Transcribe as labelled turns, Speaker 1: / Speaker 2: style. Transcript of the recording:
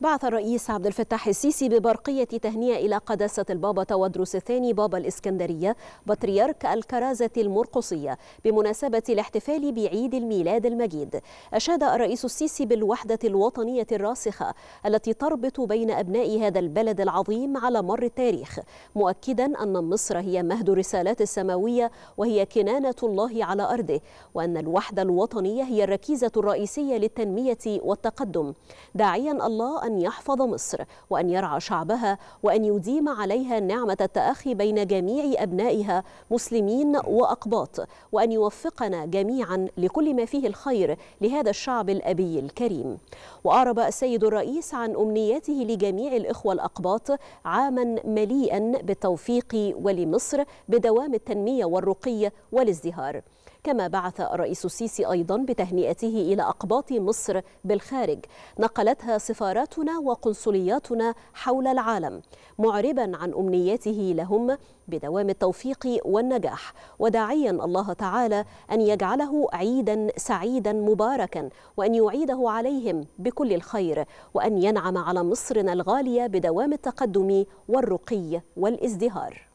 Speaker 1: بعث الرئيس عبد الفتاح السيسي ببرقية تهنئة إلى قداسة البابا تودروس الثاني بابا الإسكندرية بطريرك الكرازة المرقصية بمناسبة الاحتفال بعيد الميلاد المجيد أشاد الرئيس السيسي بالوحدة الوطنية الراسخة التي تربط بين أبناء هذا البلد العظيم على مر التاريخ مؤكدا أن مصر هي مهد الرسالات السماوية وهي كنانة الله على أرضه وأن الوحدة الوطنية هي الركيزة الرئيسية للتنمية والتقدم داعيا الله أن يحفظ مصر وأن يرعى شعبها وأن يديم عليها نعمة التأخي بين جميع أبنائها مسلمين وأقباط وأن يوفقنا جميعا لكل ما فيه الخير لهذا الشعب الأبي الكريم وأعرب السيد الرئيس عن أمنياته لجميع الإخوة الأقباط عاما مليئا بالتوفيق ولمصر بدوام التنمية والرقي والازدهار كما بعث الرئيس السيسي أيضا بتهنئته إلى أقباط مصر بالخارج نقلتها سفاراتنا وقنصلياتنا حول العالم معربا عن أمنياته لهم بدوام التوفيق والنجاح وداعيا الله تعالى أن يجعله عيدا سعيدا مباركا وأن يعيده عليهم بكل الخير وأن ينعم على مصرنا الغالية بدوام التقدم والرقي والازدهار